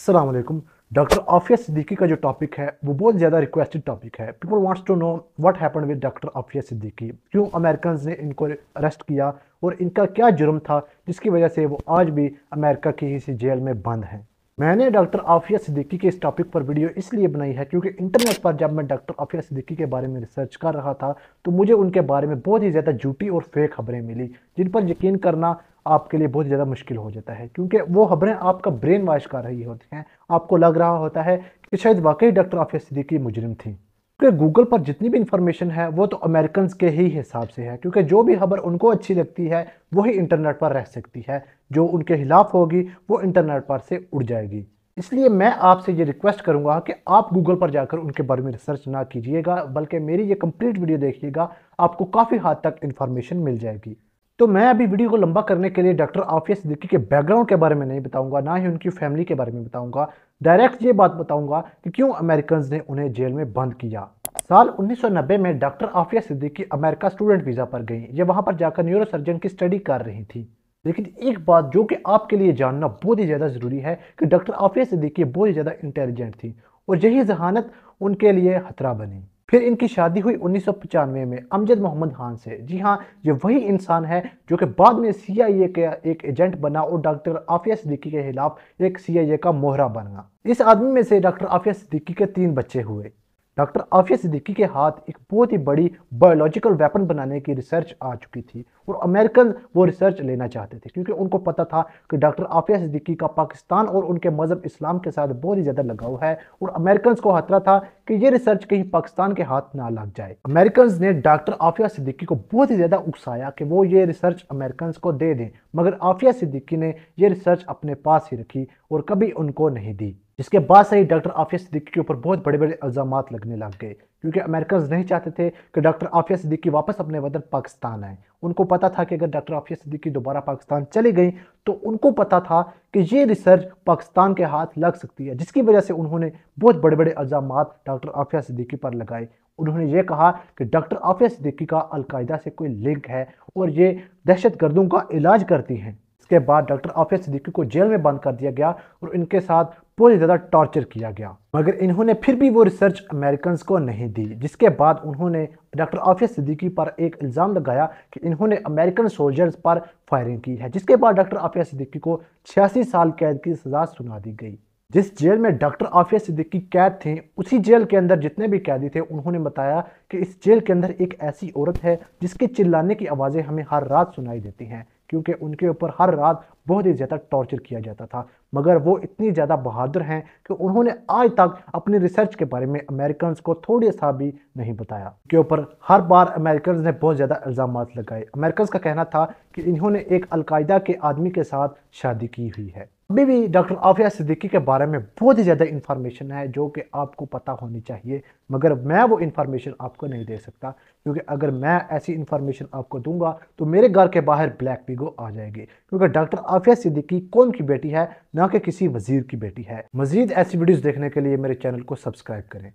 Aslam doctor Aafia Siddiqui का जो topic है वो बहुत ज़्यादा रिक्वेस्टेड टॉपिक है people wants to know what happen with doctor Aafia Siddiqui क्यों अमेरिकन ने इनको अरेस्ट किया और इनका क्या जुर्म था जिसकी वजह से वो आज भी अमेरिका की किसी जेल में बंद हैं मैंने डॉक्टर आफिया सिद्दीकी के इस टॉपिक पर वीडियो इसलिए बनाई है क्योंकि इंटरनेट पर जब मैं डॉक्टर आफिया सिद्दीकी के बारे में रिसर्च कर रहा था तो मुझे उनके बारे में बहुत ही ज़्यादा झूठी और फेक खबरें मिली जिन पर यकीन करना आपके लिए बहुत ज़्यादा मुश्किल हो जाता है क्योंकि वो खबरें आपका ब्रेन वॉश कर रही होती हैं आपको लग रहा होता है कि शायद वाकई डॉक्टर आफिया सिद्दीकी मुजरिम थी क्योंकि गूगल पर जितनी भी इंफॉर्मेशन है वो तो अमेरिकन के ही हिसाब से है क्योंकि जो भी खबर उनको अच्छी लगती है वही इंटरनेट पर रह सकती है जो उनके खिलाफ होगी वो इंटरनेट पर से उड़ जाएगी इसलिए मैं आपसे ये रिक्वेस्ट करूंगा कि आप गूगल पर जाकर उनके बारे में रिसर्च ना कीजिएगा बल्कि मेरी ये कंप्लीट वीडियो देखिएगा आपको काफ़ी हद तक इन्फॉर्मेशन मिल जाएगी तो मैं अभी वीडियो को लंबा करने के लिए डॉक्टर आफिया सिद्दीकी के बैकग्राउंड के बारे में नहीं बताऊंगा ना ही उनकी फैमिली के बारे में बताऊंगा डायरेक्ट ये बात बताऊंगा कि क्यों अमेरिकन ने उन्हें जेल में बंद किया साल 1990 में doctor Aafia Siddiqui America student visa पर गई ये वहाँ पर जाकर न्यूरो सर्जन की स्टडी कर रही थी लेकिन एक बात जो कि आपके लिए जानना बहुत ही ज़्यादा ज़रूरी है कि डॉक्टर आफिया सिद्दीकी बहुत ही ज़्यादा इंटेलिजेंट थी और यही जहानत उनके लिए खतरा बनी फिर इनकी शादी हुई उन्नीस में अमजद मोहम्मद खान से जी हाँ ये वही इंसान है जो कि बाद में सीआईए का एक एजेंट बना और डॉक्टर आफिया सिद्दीकी के खिलाफ एक सीआईए का मोहरा बना इस आदमी में से डॉक्टर आफिया सिद्दीकी के तीन बच्चे हुए डॉक्टर आफिया सिद्दीकी के हाथ एक बहुत ही बड़ी बायोलॉजिकल वेपन बनाने की रिसर्च आ चुकी थी और अमेरिकन वो रिसर्च लेना चाहते थे क्योंकि उनको पता था कि डॉक्टर आफिया सिद्दीकी का पाकिस्तान और उनके मज़हब इस्लाम के साथ बहुत ही ज़्यादा लगाव है और अमेरिकन को खतरा था कि ये रिसर्च कहीं पाकिस्तान के हाथ ना लग जाए अमेरिकन ने डॉक्टर आफिया सिद्दीकी को बहुत ही ज़्यादा उकसाया कि वो ये रिसर्च अमेरिकन को दे दें मगर आफिया सिद्दीकी ने यह रिसर्च अपने पास ही रखी और कभी उनको नहीं दी जिसके बाद से ही डॉक्टर आफिया सिद्दीकी के ऊपर बहुत बड़े बड़े इल्ज़ाम लगने लग गए क्योंकि अमेरिकन नहीं चाहते थे कि डॉक्टर आफिया सिद्दीकी वापस अपने वतन पाकिस्तान आए उनको पता था कि अगर डॉक्टर आफिया सिद्दीकी दोबारा पाकिस्तान चली गई तो उनको पता था कि ये रिसर्च पाकिस्तान के हाथ लग सकती है जिसकी वजह से उन्होंने बहुत बड़े बड़े इल्ज़ाम डॉक्टर आफिया सिद्दीकी पर लगाए उन्होंने ये कहा कि डॉक्टर आफिया सिद्दीकी का अलकायदा से कोई लिंक है और ये दहशत गर्दों का इलाज करती हैं इसके बाद डॉक्टर आफिया सिद्दीकी को जेल में बंद कर दिया गया और इनके साथ बहुत ज़्यादा टॉर्चर किया गया मगर इन्होंने फिर भी वो रिसर्च अमेरिकन को नहीं दी जिसके बाद उन्होंने डॉक्टर आफिया सिद्दीकी पर एक इल्ज़ाम लगाया कि इन्होंने अमेरिकन सोल्जर्स पर फायरिंग की है जिसके बाद डॉक्टर आफिया सिद्दीकी को छियासी साल कैद की सज़ा सुना दी गई जिस जेल में डॉक्टर आफिया सिद्दीकी कैद थे उसी जेल के अंदर जितने भी कैदी थे उन्होंने बताया कि इस जेल के अंदर एक ऐसी औरत है जिसके चिल्लाने की आवाज़ें हमें हर रात सुनाई देती हैं क्योंकि उनके ऊपर हर रात बहुत ही ज़्यादा टॉर्चर किया जाता था मगर वो इतनी ज़्यादा बहादुर हैं कि उन्होंने आज तक अपनी रिसर्च के बारे में अमेरिकन को थोड़ी सा भी नहीं बताया उनके ऊपर हर बार अमेरिकन ने बहुत ज़्यादा इल्ज़ाम लगाए अमेरिकन का कहना था कि इन्होंने एक अलकायदा के आदमी के साथ शादी की हुई है अभी भी डॉक्टर आफिया सिद्दीकी के बारे में बहुत ही ज़्यादा इन्फॉर्मेशन है जो कि आपको पता होनी चाहिए मगर मैं वो इन्फॉर्मेशन आपको नहीं दे सकता क्योंकि अगर मैं ऐसी इन्फॉर्मेशन आपको दूंगा तो मेरे घर के बाहर ब्लैक पीगो आ जाएगी क्योंकि डॉक्टर आफिया सिद्दीकी कौन की बेटी है ना कि किसी वजीर की बेटी है मजीद ऐसी वीडियोज़ देखने के लिए मेरे चैनल को सब्सक्राइब करें